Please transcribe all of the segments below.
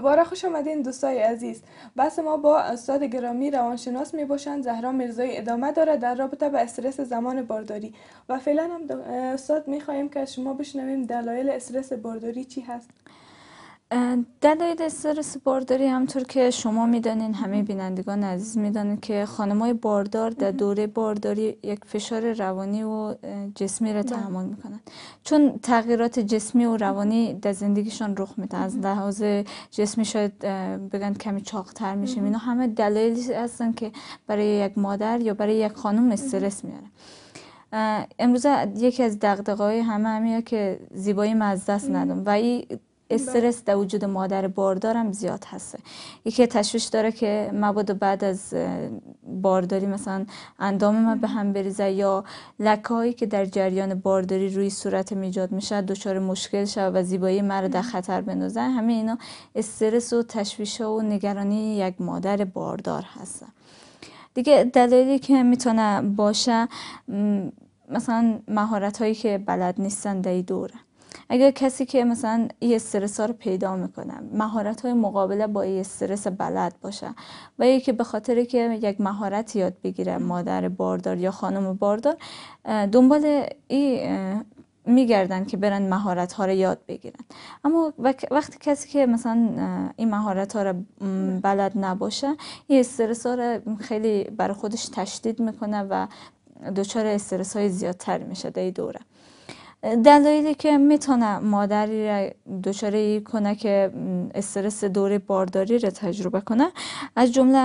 دوباره خوش آمدین دوستای عزیز بحث ما با استاد گرامی روانشناس می باشند زهرا میرزایی ادامه داره در رابطه با استرس زمان بارداری و فعلا هم استاد می خواهیم که شما بشنویم دلایل استرس بارداری چی هست دلایل استرس بارداری همطور که شما میدانین همه بینندگان عزیز میدانین که خانمای باردار در دوره بارداری یک فشار روانی و جسمی را بله. تحمل میکنن چون تغییرات جسمی و روانی در زندگیشان رخ میده از لحاظ جسمی شاید بگن کمی چاقتر میشیم اینا همه دلایلی هستن که برای یک مادر یا برای یک خانم استرس میاره امروز یکی از دغدغه‌های همه همیه که زیبایی دست ندم و این استرس در وجود مادر باردارم زیاد هسته یکی تشویش داره که مبادا بعد از بارداری مثلا اندام ما به هم بریزه یا لکه که در جریان بارداری روی صورت میجاد میشه دچار مشکل شد و زیبایی مرا در خطر بندازه همه اینا استرس و تشویش و نگرانی یک مادر باردار هست دیگه دلایلی که میتونه باشه مثلا مهارت هایی که بلد نیستن در دوره اگر کسی که مثلا این استرس ها رو پیدا میکنه مهارت های مقابله با این استرس بلد باشه و یکی که به خاطر که یک مهارت یاد بگیره مادر باردار یا خانم باردار دنبال این میگردن که برن مهارت ها رو یاد بگیرن اما وقتی کسی که مثلا این مهارت ها رو بلد نباشه این استرس ها رو خیلی بر خودش تشدید میکنه و دچار استرس های زیادتر میشه در دوره دلایلی که میتونه مادری را ای کنه که استرس دور بارداری را تجربه کنه از جمله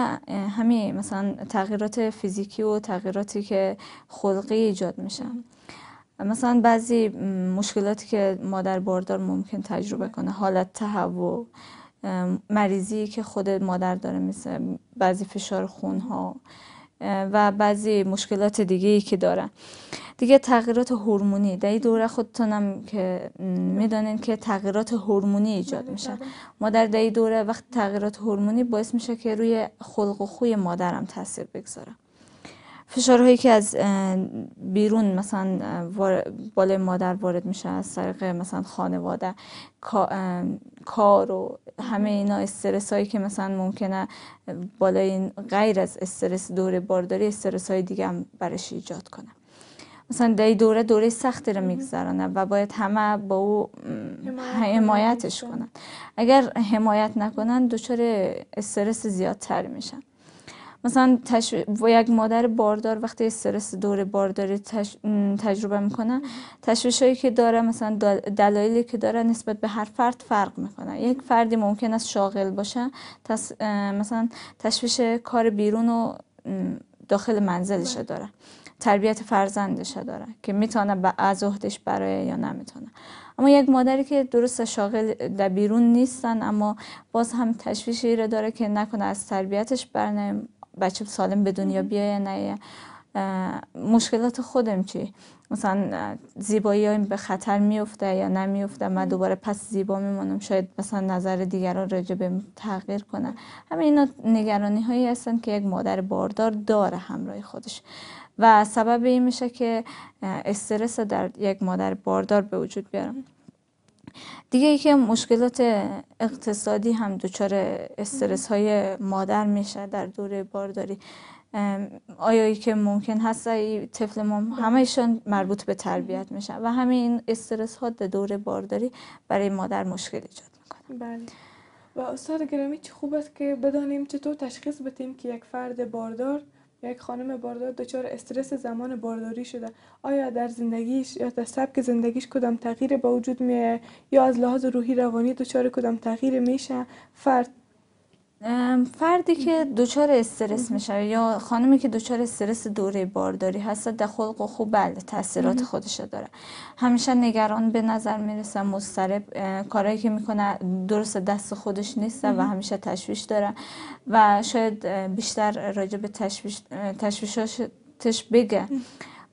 همین مثلا تغییرات فیزیکی و تغییراتی که خلقی ایجاد میشه مثلا بعضی مشکلاتی که مادر باردار ممکن تجربه کنه حالت تهوع مریضی که خود مادر داره مثل بعضی فشار خون ها و بعضی مشکلات دیگه ای که دارن دیگه تغییرات هورمونی در این دوره خودتونم که میدانین که تغییرات هورمونی ایجاد میشه مادر در این دوره وقت تغییرات هورمونی باعث میشه که روی خلق و خوی مادرم تاثیر بگذاره فشارهایی که از بیرون مثلا بالای مادر وارد میشه از طریق مثلا خانواده کار و همه اینا استرس هایی که مثلا ممکنه بالای غیر از استرس دور بارداری استرس های دیگه هم برش ایجاد کنه مثلا در دوره دوره سختی رو میگذرانه و باید همه با او حمایتش کنن اگر حمایت نکنن دچار استرس زیادتر میشن مثلا تش... و یک مادر باردار وقتی استرس دور بارداری تجربه میکنه تشویش هایی که داره مثلا دلایلی که داره نسبت به هر فرد فرق میکنه یک فردی ممکن است شاغل باشه مثلا تشویش کار بیرون و داخل منزلش بله. داره تربیت فرزندش داره که میتونه از عهدش برای یا نمیتونه اما یک مادری که درست شاغل در بیرون نیستن اما باز هم تشویشی را داره که نکنه از تربیتش برنامه بچه سالم به دنیا بیایه نه مشکلات خودم چی مثلا زیبایی به خطر میفته یا نمیفته من دوباره پس زیبا میمانم شاید مثلا نظر دیگران راجع به تغییر کنه همه اینا نگرانی هایی هستن که یک مادر باردار داره همراه خودش و سبب این میشه که استرس در یک مادر باردار به وجود بیارم دیگه ای که مشکلات اقتصادی هم دچار استرس های مادر میشه در دوره بارداری آیایی که ممکن هست طفل ما همهشان مربوط به تربیت میشن و همین استرس ها در دوره بارداری برای مادر مشکل ایجاد میکنه بله و استاد گرامی چه خوب است که بدانیم چطور تشخیص بتیم که یک فرد باردار یک خانم باردار دچار استرس زمان بارداری شده آیا در زندگیش یا در سبک زندگیش کدام تغییر با وجود میه یا از لحاظ روحی روانی دچار کدام تغییر میشه فرد فردی که دوچار استرس میشه یا خانمی که دوچار استرس دوره بارداری هست در خلق و خوب بله تاثیرات خودش داره همیشه نگران به نظر میرسه مضطرب کارهایی که میکنه درست دست خودش نیست و همیشه تشویش داره و شاید بیشتر راجع به تشویش تشویشاتش بگه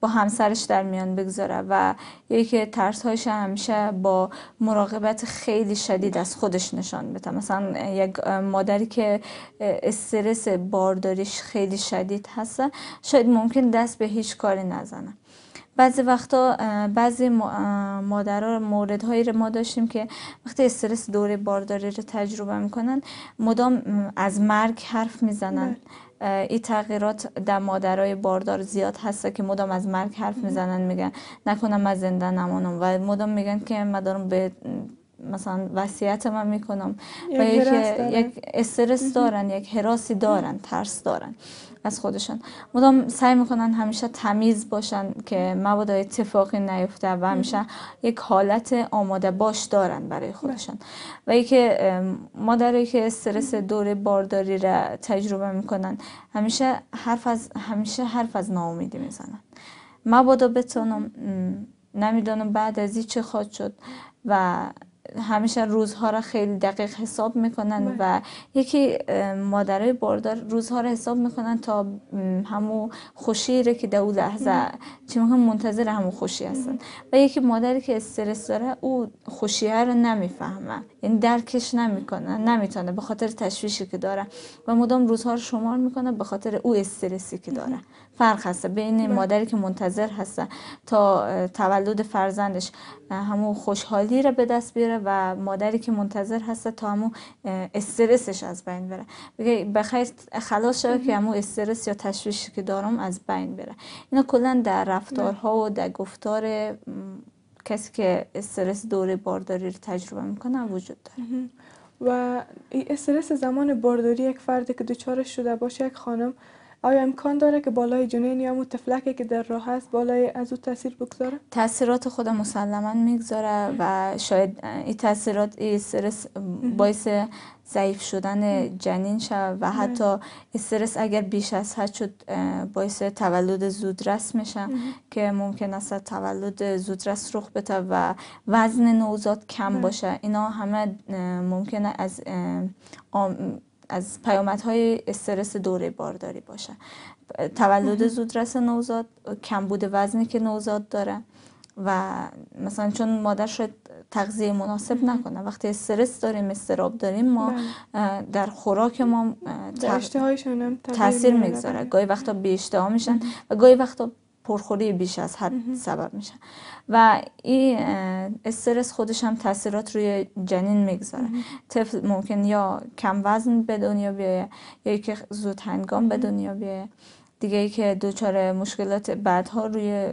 با همسرش در میان بگذاره و یکی ترس هاش همیشه با مراقبت خیلی شدید از خودش نشان بده مثلا یک مادری که استرس بارداریش خیلی شدید هست شاید ممکن دست به هیچ کاری نزنه بعضی وقتا بعضی مادرها موردهایی رو ما داشتیم که وقتی استرس دوره بارداری رو تجربه میکنن مدام از مرگ حرف میزنن بله. این تغییرات در مادرای باردار زیاد هست که مدام از مرگ حرف میزنن میگن نکنم از زنده نمانم و مدام میگن که من به مثلا وصیت من میکنم و یک, یک استرس دارن یک حراسی دارن ترس دارن از خودشان مدام سعی میکنن همیشه تمیز باشن که مبادا اتفاقی نیفته و همیشه یک حالت آماده باش دارن برای بله. خودشان و اینکه مادرایی که استرس دور بارداری را تجربه میکنن همیشه حرف از همیشه حرف از ناامیدی میزنن مبادا بتونم نمیدانم بعد از این چه خواد شد و همیشه روزها را خیلی دقیق حساب میکنن بله. و یکی مادرای باردار روزها را حساب میکنن تا همو خوشی را که در اون لحظه چی منتظر همو خوشی هستن و یکی مادری که استرس داره او ها رو نمیفهمه یعنی درکش نمیکنه نمیتونه به خاطر تشویشی که داره و مدام روزها رو شمار میکنه به خاطر او استرسی که داره فرق هست بین بله. مادری که منتظر هست تا تولد فرزندش همو خوشحالی را به دست بیاره و مادری که منتظر هست تا همو استرسش از بین بره بگه بخیر خلاص که همو استرس یا تشویش که دارم از بین بره اینا کلا در رفتارها و در گفتار کسی که استرس دوره بارداری رو تجربه میکنه وجود داره و استرس زمان بارداری یک فردی که دچارش شده باشه یک خانم آیا امکان داره که بالای جنین یا متفلکی که در راه است بالای از او تاثیر بگذاره تاثیرات خود مسلما میگذاره و شاید این تاثیرات ای استرس باعث ضعیف شدن جنین شد و حتی استرس اگر بیش از حد شد باعث تولد زودرس میشه که ممکن است تولد زودرس رخ بده و وزن نوزاد کم باشه اینا همه ممکنه از از پیامدهای استرس دوره بارداری باشه تولد زودرس نوزاد کمبود وزنی که نوزاد داره و مثلا چون مادر شاید تغذیه مناسب نکنه وقتی استرس داریم استراب داریم ما بله. در خوراک ما تغ... تاثیر میگذاره گاهی وقتا بی اشتها میشن و گاهی وقتا پرخوری بیش از حد سبب میشه و این استرس خودش هم تاثیرات روی جنین میگذاره طفل ممکن یا کم وزن به دنیا بیایه یا که زود هنگام به دنیا بیایه دیگه ای که دچار مشکلات بعدها روی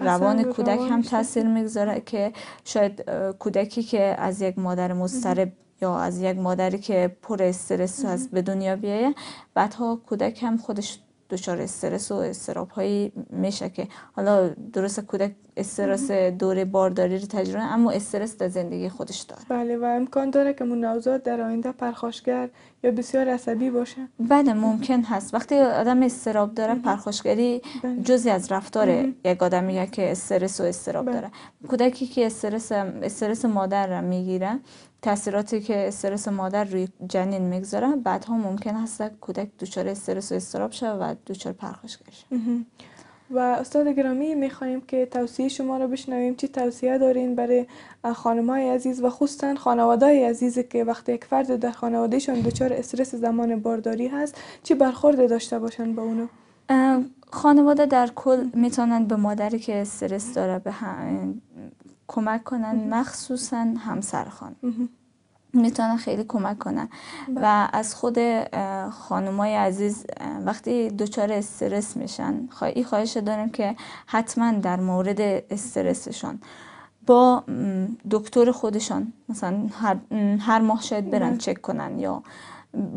روان کودک هم تاثیر میگذاره که شاید کودکی که از یک مادر مضطرب یا از یک مادری که پر استرس هست به دنیا بیایه بعدها کودک هم خودش دچار استرس و استراب هایی میشه که حالا درست کودک استرس دوره بارداری رو تجربه اما استرس در زندگی خودش داره بله و امکان داره که نوزاد در آینده پرخاشگر یا بسیار عصبی باشه بله ممکن هست وقتی آدم استراب داره پرخاشگری بله. جزی از رفتار یک آدمی که استرس و استراب بله. داره کودکی که استرس استرس مادر را میگیره تاثیراتی که استرس مادر روی جنین میگذاره بعدها ممکن هست کودک دوچار استرس و استراب شود و دچار پرخاشگری شود و استاد گرامی خواهیم که توصیه شما را بشنویم چی توصیه دارین برای های عزیز و خصوصا خانواده عزیز که وقتی یک فرد در خانوادهشان دچار استرس زمان بارداری هست چی برخورد داشته باشن با اونو خانواده در کل میتونن به مادری که استرس داره به کمک کنند مخصوصا همسر خانم میتونن خیلی کمک کنن بله. و از خود خانمای عزیز وقتی دچار استرس میشن این خواهش دارم که حتما در مورد استرسشان با دکتر خودشان مثلا هر, هر ماه شاید برن بله. چک کنن یا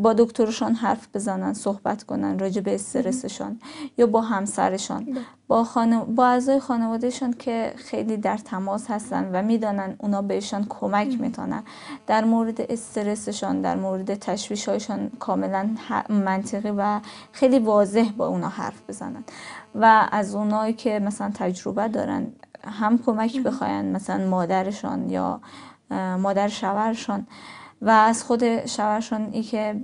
با دکترشان حرف بزنن صحبت کنن راجع به استرسشان یا با همسرشان بله. با, خانو... با اعضای خانوادهشان که خیلی در تماس هستن و میدانن اونا بهشان کمک میتونن در مورد استرسشان در مورد تشویشهایشان کاملا منطقی و خیلی واضح با اونا حرف بزنن و از اونایی که مثلا تجربه دارن هم کمک بخواین مثلا مادرشان یا مادر شوهرشان و از خود شوهرشان ای که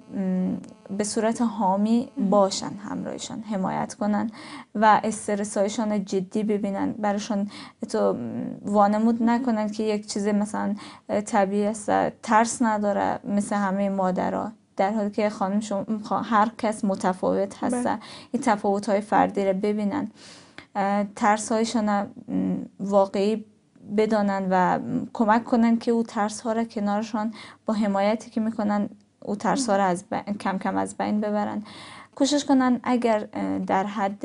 به صورت حامی باشن همراهشان حمایت کنن و استرسایشان جدی ببینن براشون تو وانمود نکنن که یک چیز مثلا طبیعی است ترس نداره مثل همه مادرها در حالی که خانمشون، هر کس متفاوت هستن بله. این تفاوت های فردی رو ببینن ترس هایشان واقعی بدانند و کمک کنند که او ترس ها را کنارشان با حمایتی که میکنن او ترس ها را از کم کم از بین ببرند. کوشش کنن اگر در حد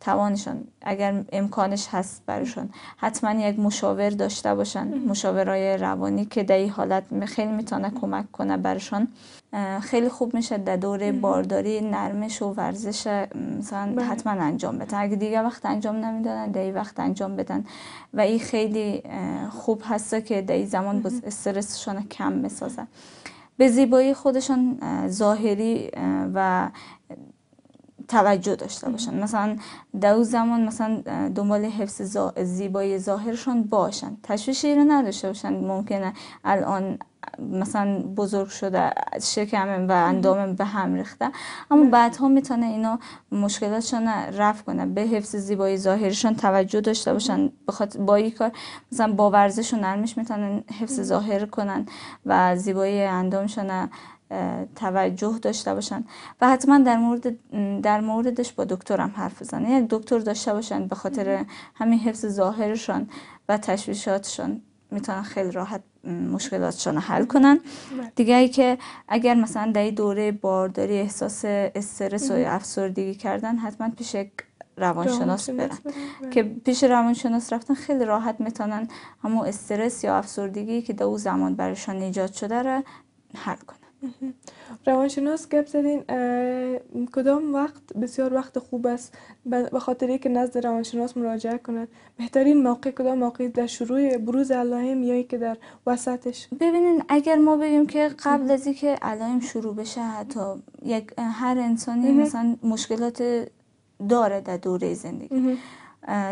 توانشان اگر امکانش هست برشون حتما یک مشاور داشته باشن مشاورای روانی که در این حالت خیلی میتونه کمک کنه برشان خیلی خوب میشه در دوره بارداری نرمش و ورزش مثلا بله. حتما انجام بدن اگه دیگه وقت انجام نمیدادن در این وقت انجام بدن و این خیلی خوب هست که در این زمان استرسشان کم میسازن به زیبایی خودشان ظاهری و توجه داشته باشن مثلا در زمان مثلا دنبال حفظ زیبایی ظاهرشان باشن تشویشی رو نداشته باشن ممکنه الان مثلا بزرگ شده شکم و اندام به هم ریخته اما بعدها میتونه اینا مشکلاتشان رفع کنه به حفظ زیبایی ظاهرشان توجه داشته باشن بخاطر با این کار مثلا با ورزش و نرمش میتونن حفظ ظاهر کنن و زیبایی اندامشان توجه داشته باشن و حتما در مورد در موردش با دکترم حرف بزنن یعنی دکتر داشته باشن به خاطر همین حفظ ظاهرشان و تشویشاتشان میتونن خیلی راحت مشکلاتشان رو حل کنن بله. دیگه ای که اگر مثلا در دوره بارداری احساس استرس و افسردگی کردن حتما پیش روانشناس برن بله. که پیش روانشناس رفتن خیلی راحت میتونن همون استرس یا افسردگی که در اون زمان برایشان ایجاد شده را حل کنن روانشناس گپ زدین کدام وقت بسیار وقت خوب است به خاطر که نزد روانشناس مراجعه کنند بهترین موقع کدام موقع در شروع بروز علائم یا که در وسطش ببینین اگر ما بگیم که قبل از اینکه علائم شروع بشه حتی یک هر انسانی مثلا مشکلات داره در دوره زندگی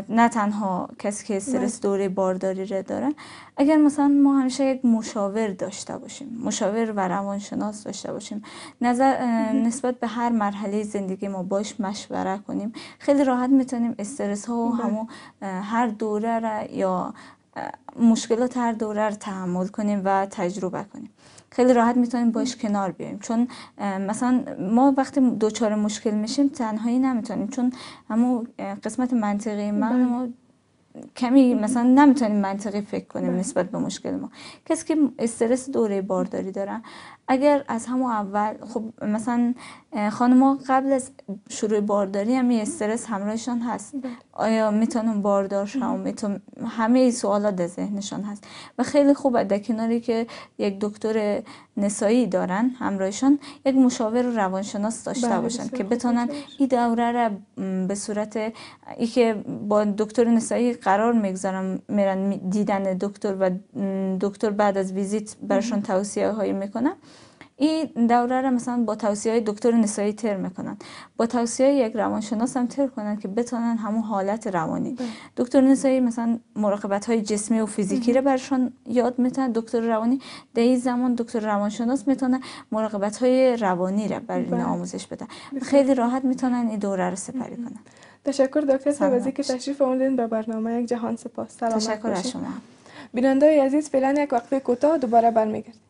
نه تنها کسی که استرس بله. دوره بارداری را دارن اگر مثلا ما همیشه یک مشاور داشته باشیم مشاور و روانشناس داشته باشیم نظر نسبت به هر مرحله زندگی ما باش مشوره کنیم خیلی راحت میتونیم استرس ها و بله. همو هر دوره را یا مشکلات هر دوره رو تحمل کنیم و تجربه کنیم خیلی راحت میتونیم باش کنار بیایم چون مثلا ما وقتی دوچار مشکل میشیم تنهایی نمیتونیم چون همون قسمت منطقی من ما بله. کمی مثلا نمیتونیم منطقی فکر کنیم بله. نسبت به مشکل ما کسی که استرس دوره بارداری دارن اگر از همون اول خب مثلا خانم قبل از شروع بارداری هم استرس همراهشان هست بله. آیا میتونم باردار میتونم همه سوالا در ذهنشان هست و خیلی خوبه در کناری که یک دکتر نسایی دارن همراهشان یک مشاور روانشناس داشته بله، باشن که بتونن این دوره را به صورت ای که با دکتر نسایی قرار میگذارم میرن دیدن دکتر و دکتر بعد از ویزیت برشون توصیه هایی میکنن این دوره را مثلا با توصیه های دکتر نسایی تر میکنن با توصیه یک روانشناس هم تر کنن که بتونن همون حالت روانی بله. دکتر نسایی مثلا مراقبت های جسمی و فیزیکی را برشان یاد میتن دکتر روانی در این زمان دکتر روانشناس میتونه مراقبت های روانی را بر این بله. آموزش بدن خیلی راحت میتونن این دوره را سپری کنن تشکر دکتر سوازی که تشریف آمدین به برنامه یک جهان سپاس سلامت تشکر از شما بیننده عزیز فعلا یک وقفه کوتاه دوباره برمیگردیم